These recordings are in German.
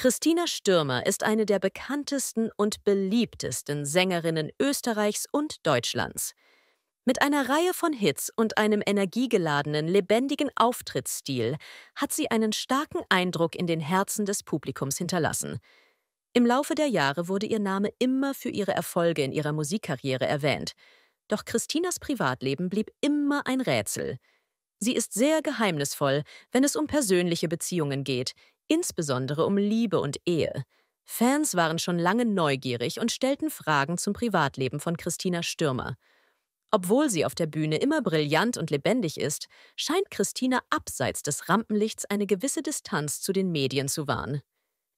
Christina Stürmer ist eine der bekanntesten und beliebtesten Sängerinnen Österreichs und Deutschlands. Mit einer Reihe von Hits und einem energiegeladenen, lebendigen Auftrittsstil hat sie einen starken Eindruck in den Herzen des Publikums hinterlassen. Im Laufe der Jahre wurde ihr Name immer für ihre Erfolge in ihrer Musikkarriere erwähnt. Doch Christinas Privatleben blieb immer ein Rätsel. Sie ist sehr geheimnisvoll, wenn es um persönliche Beziehungen geht, insbesondere um Liebe und Ehe. Fans waren schon lange neugierig und stellten Fragen zum Privatleben von Christina Stürmer. Obwohl sie auf der Bühne immer brillant und lebendig ist, scheint Christina abseits des Rampenlichts eine gewisse Distanz zu den Medien zu wahren.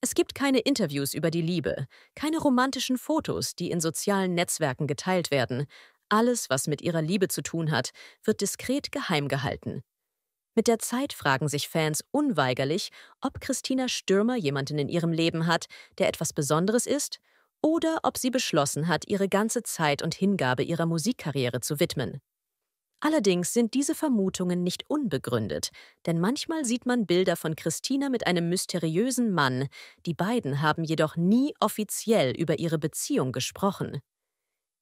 Es gibt keine Interviews über die Liebe, keine romantischen Fotos, die in sozialen Netzwerken geteilt werden. Alles, was mit ihrer Liebe zu tun hat, wird diskret geheim gehalten. Mit der Zeit fragen sich Fans unweigerlich, ob Christina Stürmer jemanden in ihrem Leben hat, der etwas Besonderes ist, oder ob sie beschlossen hat, ihre ganze Zeit und Hingabe ihrer Musikkarriere zu widmen. Allerdings sind diese Vermutungen nicht unbegründet, denn manchmal sieht man Bilder von Christina mit einem mysteriösen Mann, die beiden haben jedoch nie offiziell über ihre Beziehung gesprochen.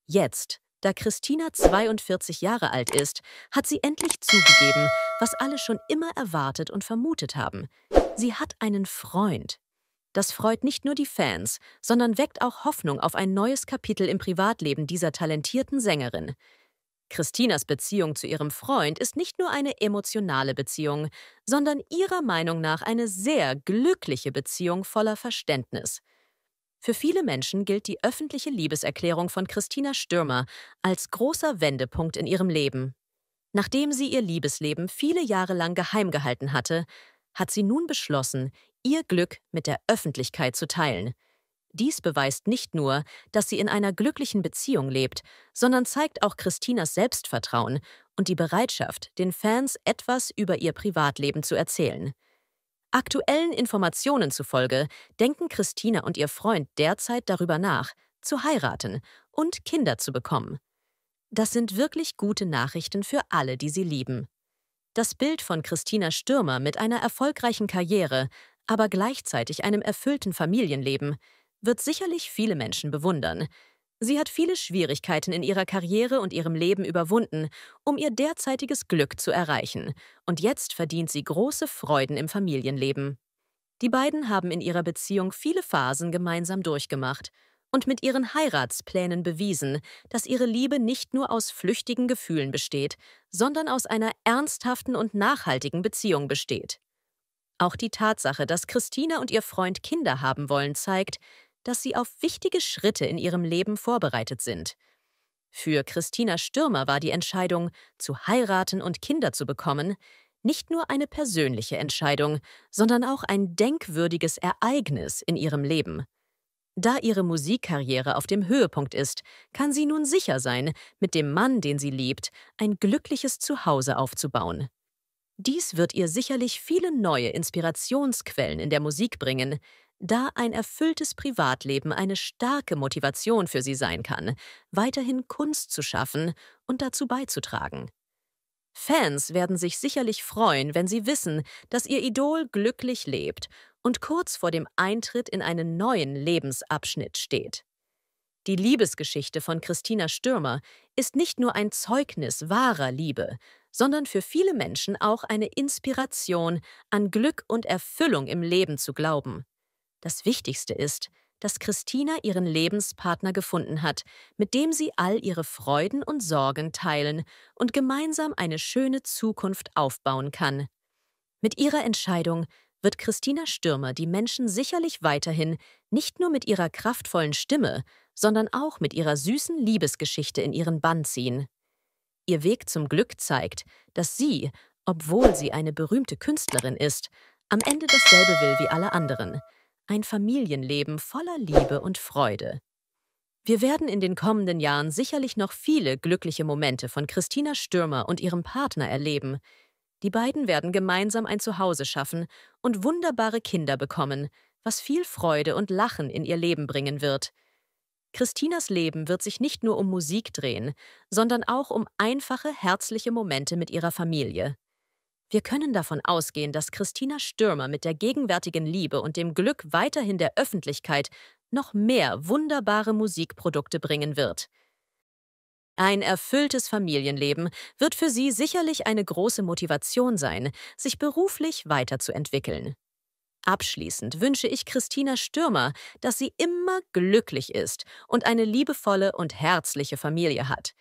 Jetzt, da Christina 42 Jahre alt ist, hat sie endlich zugegeben, was alle schon immer erwartet und vermutet haben. Sie hat einen Freund. Das freut nicht nur die Fans, sondern weckt auch Hoffnung auf ein neues Kapitel im Privatleben dieser talentierten Sängerin. Christinas Beziehung zu ihrem Freund ist nicht nur eine emotionale Beziehung, sondern ihrer Meinung nach eine sehr glückliche Beziehung voller Verständnis. Für viele Menschen gilt die öffentliche Liebeserklärung von Christina Stürmer als großer Wendepunkt in ihrem Leben. Nachdem sie ihr Liebesleben viele Jahre lang geheim gehalten hatte, hat sie nun beschlossen, ihr Glück mit der Öffentlichkeit zu teilen. Dies beweist nicht nur, dass sie in einer glücklichen Beziehung lebt, sondern zeigt auch Christinas Selbstvertrauen und die Bereitschaft, den Fans etwas über ihr Privatleben zu erzählen. Aktuellen Informationen zufolge denken Christina und ihr Freund derzeit darüber nach, zu heiraten und Kinder zu bekommen. Das sind wirklich gute Nachrichten für alle, die sie lieben. Das Bild von Christina Stürmer mit einer erfolgreichen Karriere, aber gleichzeitig einem erfüllten Familienleben, wird sicherlich viele Menschen bewundern, Sie hat viele Schwierigkeiten in ihrer Karriere und ihrem Leben überwunden, um ihr derzeitiges Glück zu erreichen, und jetzt verdient sie große Freuden im Familienleben. Die beiden haben in ihrer Beziehung viele Phasen gemeinsam durchgemacht und mit ihren Heiratsplänen bewiesen, dass ihre Liebe nicht nur aus flüchtigen Gefühlen besteht, sondern aus einer ernsthaften und nachhaltigen Beziehung besteht. Auch die Tatsache, dass Christina und ihr Freund Kinder haben wollen, zeigt, dass sie auf wichtige Schritte in ihrem Leben vorbereitet sind. Für Christina Stürmer war die Entscheidung, zu heiraten und Kinder zu bekommen, nicht nur eine persönliche Entscheidung, sondern auch ein denkwürdiges Ereignis in ihrem Leben. Da ihre Musikkarriere auf dem Höhepunkt ist, kann sie nun sicher sein, mit dem Mann, den sie liebt, ein glückliches Zuhause aufzubauen. Dies wird ihr sicherlich viele neue Inspirationsquellen in der Musik bringen, da ein erfülltes Privatleben eine starke Motivation für sie sein kann, weiterhin Kunst zu schaffen und dazu beizutragen. Fans werden sich sicherlich freuen, wenn sie wissen, dass ihr Idol glücklich lebt und kurz vor dem Eintritt in einen neuen Lebensabschnitt steht. Die Liebesgeschichte von Christina Stürmer ist nicht nur ein Zeugnis wahrer Liebe, sondern für viele Menschen auch eine Inspiration, an Glück und Erfüllung im Leben zu glauben. Das Wichtigste ist, dass Christina ihren Lebenspartner gefunden hat, mit dem sie all ihre Freuden und Sorgen teilen und gemeinsam eine schöne Zukunft aufbauen kann. Mit ihrer Entscheidung wird Christina Stürmer die Menschen sicherlich weiterhin nicht nur mit ihrer kraftvollen Stimme, sondern auch mit ihrer süßen Liebesgeschichte in ihren Bann ziehen. Ihr Weg zum Glück zeigt, dass sie, obwohl sie eine berühmte Künstlerin ist, am Ende dasselbe will wie alle anderen – ein Familienleben voller Liebe und Freude. Wir werden in den kommenden Jahren sicherlich noch viele glückliche Momente von Christina Stürmer und ihrem Partner erleben. Die beiden werden gemeinsam ein Zuhause schaffen und wunderbare Kinder bekommen, was viel Freude und Lachen in ihr Leben bringen wird. Christinas Leben wird sich nicht nur um Musik drehen, sondern auch um einfache, herzliche Momente mit ihrer Familie. Wir können davon ausgehen, dass Christina Stürmer mit der gegenwärtigen Liebe und dem Glück weiterhin der Öffentlichkeit noch mehr wunderbare Musikprodukte bringen wird. Ein erfülltes Familienleben wird für sie sicherlich eine große Motivation sein, sich beruflich weiterzuentwickeln. Abschließend wünsche ich Christina Stürmer, dass sie immer glücklich ist und eine liebevolle und herzliche Familie hat.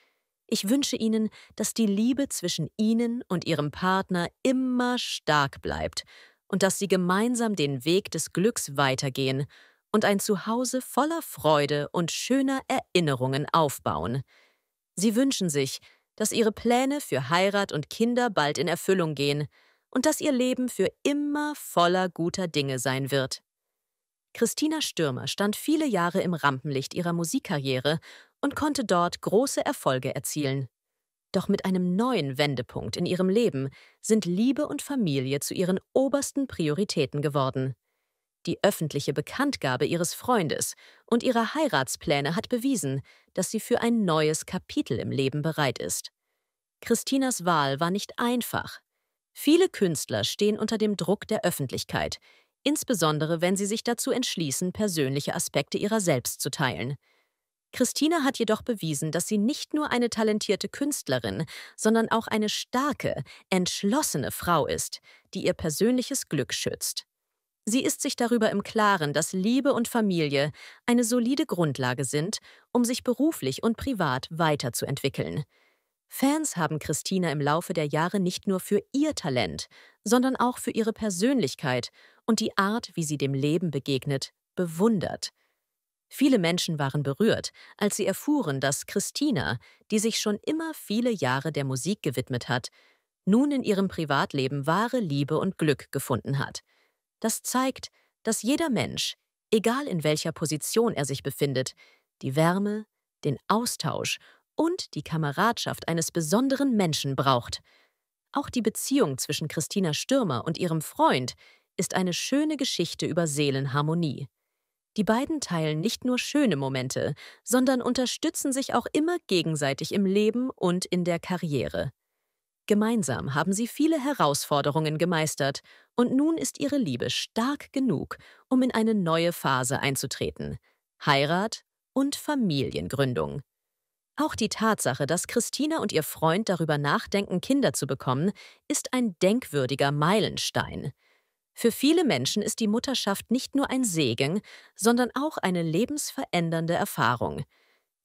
Ich wünsche Ihnen, dass die Liebe zwischen Ihnen und Ihrem Partner immer stark bleibt und dass Sie gemeinsam den Weg des Glücks weitergehen und ein Zuhause voller Freude und schöner Erinnerungen aufbauen. Sie wünschen sich, dass Ihre Pläne für Heirat und Kinder bald in Erfüllung gehen und dass Ihr Leben für immer voller guter Dinge sein wird. Christina Stürmer stand viele Jahre im Rampenlicht ihrer Musikkarriere und konnte dort große Erfolge erzielen. Doch mit einem neuen Wendepunkt in ihrem Leben sind Liebe und Familie zu ihren obersten Prioritäten geworden. Die öffentliche Bekanntgabe ihres Freundes und ihrer Heiratspläne hat bewiesen, dass sie für ein neues Kapitel im Leben bereit ist. Christinas Wahl war nicht einfach. Viele Künstler stehen unter dem Druck der Öffentlichkeit, insbesondere wenn sie sich dazu entschließen, persönliche Aspekte ihrer selbst zu teilen. Christina hat jedoch bewiesen, dass sie nicht nur eine talentierte Künstlerin, sondern auch eine starke, entschlossene Frau ist, die ihr persönliches Glück schützt. Sie ist sich darüber im Klaren, dass Liebe und Familie eine solide Grundlage sind, um sich beruflich und privat weiterzuentwickeln. Fans haben Christina im Laufe der Jahre nicht nur für ihr Talent, sondern auch für ihre Persönlichkeit und die Art, wie sie dem Leben begegnet, bewundert. Viele Menschen waren berührt, als sie erfuhren, dass Christina, die sich schon immer viele Jahre der Musik gewidmet hat, nun in ihrem Privatleben wahre Liebe und Glück gefunden hat. Das zeigt, dass jeder Mensch, egal in welcher Position er sich befindet, die Wärme, den Austausch und die Kameradschaft eines besonderen Menschen braucht. Auch die Beziehung zwischen Christina Stürmer und ihrem Freund ist eine schöne Geschichte über Seelenharmonie. Die beiden teilen nicht nur schöne Momente, sondern unterstützen sich auch immer gegenseitig im Leben und in der Karriere. Gemeinsam haben sie viele Herausforderungen gemeistert und nun ist ihre Liebe stark genug, um in eine neue Phase einzutreten. Heirat und Familiengründung. Auch die Tatsache, dass Christina und ihr Freund darüber nachdenken, Kinder zu bekommen, ist ein denkwürdiger Meilenstein. Für viele Menschen ist die Mutterschaft nicht nur ein Segen, sondern auch eine lebensverändernde Erfahrung.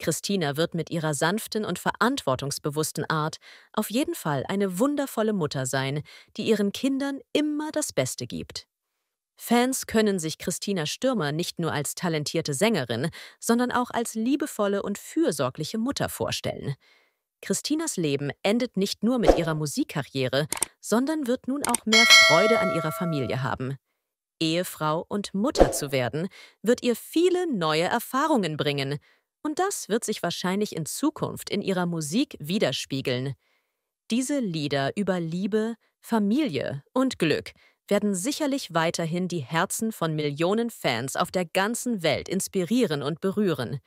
Christina wird mit ihrer sanften und verantwortungsbewussten Art auf jeden Fall eine wundervolle Mutter sein, die ihren Kindern immer das Beste gibt. Fans können sich Christina Stürmer nicht nur als talentierte Sängerin, sondern auch als liebevolle und fürsorgliche Mutter vorstellen. Christinas Leben endet nicht nur mit ihrer Musikkarriere, sondern wird nun auch mehr Freude an ihrer Familie haben. Ehefrau und Mutter zu werden, wird ihr viele neue Erfahrungen bringen. Und das wird sich wahrscheinlich in Zukunft in ihrer Musik widerspiegeln. Diese Lieder über Liebe, Familie und Glück werden sicherlich weiterhin die Herzen von Millionen Fans auf der ganzen Welt inspirieren und berühren.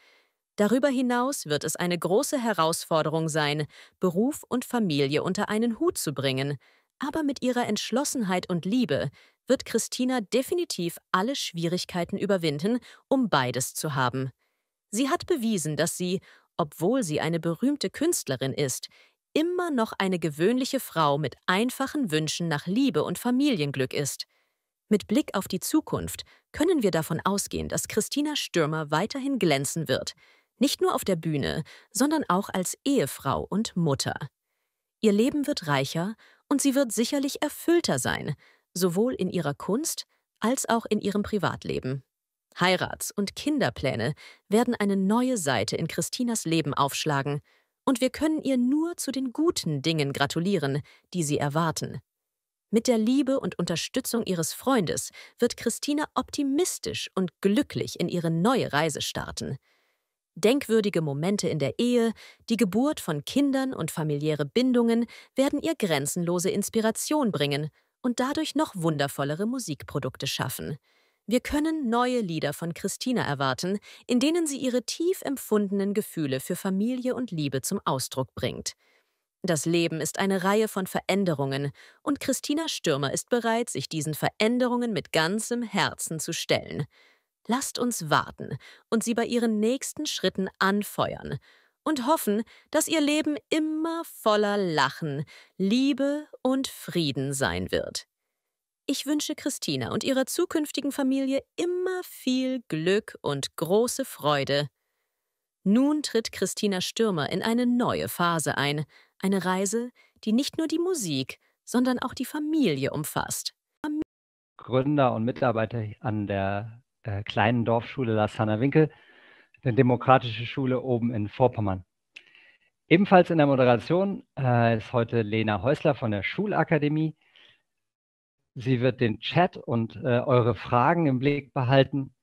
Darüber hinaus wird es eine große Herausforderung sein, Beruf und Familie unter einen Hut zu bringen, aber mit ihrer Entschlossenheit und Liebe wird Christina definitiv alle Schwierigkeiten überwinden, um beides zu haben. Sie hat bewiesen, dass sie, obwohl sie eine berühmte Künstlerin ist, immer noch eine gewöhnliche Frau mit einfachen Wünschen nach Liebe und Familienglück ist. Mit Blick auf die Zukunft können wir davon ausgehen, dass Christina Stürmer weiterhin glänzen wird – nicht nur auf der Bühne, sondern auch als Ehefrau und Mutter. Ihr Leben wird reicher und sie wird sicherlich erfüllter sein, sowohl in ihrer Kunst als auch in ihrem Privatleben. Heirats- und Kinderpläne werden eine neue Seite in Christinas Leben aufschlagen, und wir können ihr nur zu den guten Dingen gratulieren, die sie erwarten. Mit der Liebe und Unterstützung ihres Freundes wird Christina optimistisch und glücklich in ihre neue Reise starten. Denkwürdige Momente in der Ehe, die Geburt von Kindern und familiäre Bindungen werden ihr grenzenlose Inspiration bringen und dadurch noch wundervollere Musikprodukte schaffen. Wir können neue Lieder von Christina erwarten, in denen sie ihre tief empfundenen Gefühle für Familie und Liebe zum Ausdruck bringt. Das Leben ist eine Reihe von Veränderungen, und Christina Stürmer ist bereit, sich diesen Veränderungen mit ganzem Herzen zu stellen. Lasst uns warten und sie bei ihren nächsten Schritten anfeuern und hoffen, dass ihr Leben immer voller Lachen, Liebe und Frieden sein wird. Ich wünsche Christina und ihrer zukünftigen Familie immer viel Glück und große Freude. Nun tritt Christina Stürmer in eine neue Phase ein, eine Reise, die nicht nur die Musik, sondern auch die Familie umfasst. Gründer und Mitarbeiter an der äh, kleinen Dorfschule La Lassana Winkel, eine demokratische Schule oben in Vorpommern. Ebenfalls in der Moderation äh, ist heute Lena Häusler von der Schulakademie. Sie wird den Chat und äh, eure Fragen im Blick behalten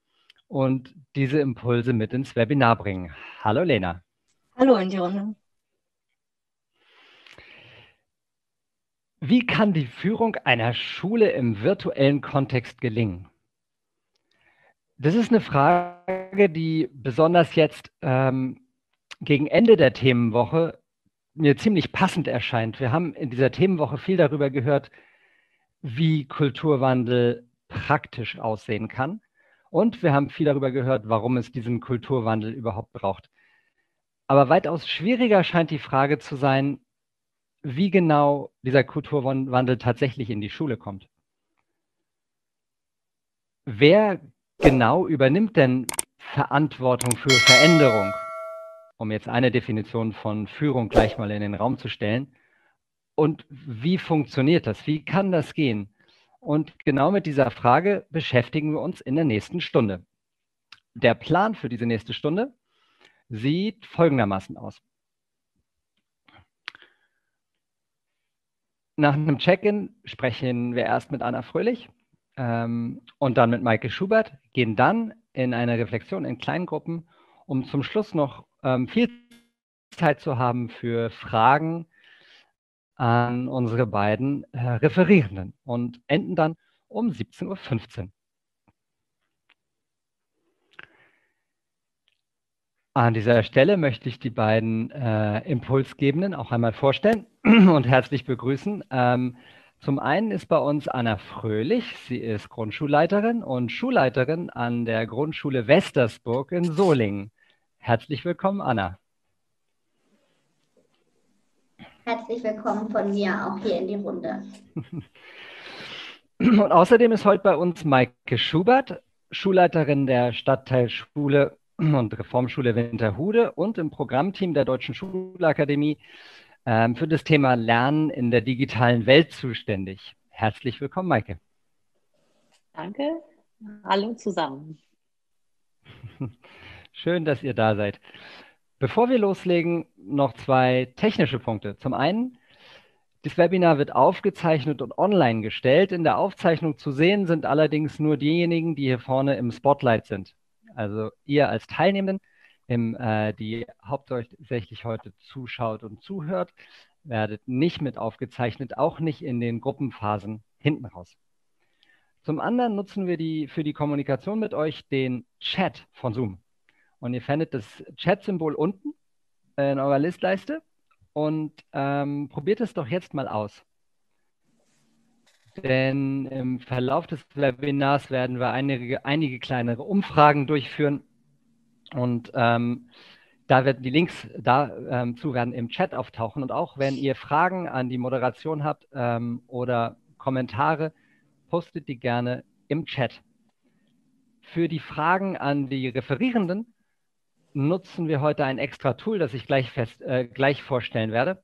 und diese Impulse mit ins Webinar bringen. Hallo Lena. Hallo in die Runde. Wie kann die Führung einer Schule im virtuellen Kontext gelingen? Das ist eine Frage, die besonders jetzt ähm, gegen Ende der Themenwoche mir ziemlich passend erscheint. Wir haben in dieser Themenwoche viel darüber gehört, wie Kulturwandel praktisch aussehen kann. Und wir haben viel darüber gehört, warum es diesen Kulturwandel überhaupt braucht. Aber weitaus schwieriger scheint die Frage zu sein, wie genau dieser Kulturwandel tatsächlich in die Schule kommt. Wer genau übernimmt denn Verantwortung für Veränderung? Um jetzt eine Definition von Führung gleich mal in den Raum zu stellen. Und wie funktioniert das? Wie kann das gehen? Und genau mit dieser Frage beschäftigen wir uns in der nächsten Stunde. Der Plan für diese nächste Stunde sieht folgendermaßen aus. Nach einem Check-in sprechen wir erst mit Anna Fröhlich ähm, und dann mit Michael Schubert, gehen dann in eine Reflexion in Kleingruppen, um zum Schluss noch ähm, viel Zeit zu haben für Fragen an unsere beiden äh, Referierenden und enden dann um 17.15 Uhr. An dieser Stelle möchte ich die beiden äh, Impulsgebenden auch einmal vorstellen und herzlich begrüßen. Ähm, zum einen ist bei uns Anna Fröhlich. Sie ist Grundschulleiterin und Schulleiterin an der Grundschule Westersburg in Solingen. Herzlich willkommen, Anna. Herzlich willkommen von mir auch hier in die Runde. Und außerdem ist heute bei uns Maike Schubert, Schulleiterin der Stadtteilschule und Reformschule Winterhude und im Programmteam der Deutschen Schulakademie ähm, für das Thema Lernen in der digitalen Welt zuständig. Herzlich willkommen, Maike. Danke. Hallo zusammen. Schön, dass ihr da seid. Bevor wir loslegen, noch zwei technische Punkte. Zum einen, das Webinar wird aufgezeichnet und online gestellt. In der Aufzeichnung zu sehen sind allerdings nur diejenigen, die hier vorne im Spotlight sind. Also ihr als Teilnehmenden im, äh, die hauptsächlich heute zuschaut und zuhört, werdet nicht mit aufgezeichnet, auch nicht in den Gruppenphasen hinten raus. Zum anderen nutzen wir die, für die Kommunikation mit euch den Chat von Zoom. Und ihr findet das Chat-Symbol unten in eurer Listleiste und ähm, probiert es doch jetzt mal aus. Denn im Verlauf des Webinars werden wir einige, einige kleinere Umfragen durchführen und ähm, da werden die Links dazu ähm, werden im Chat auftauchen. Und auch wenn ihr Fragen an die Moderation habt ähm, oder Kommentare, postet die gerne im Chat. Für die Fragen an die Referierenden nutzen wir heute ein extra Tool, das ich gleich, fest, äh, gleich vorstellen werde.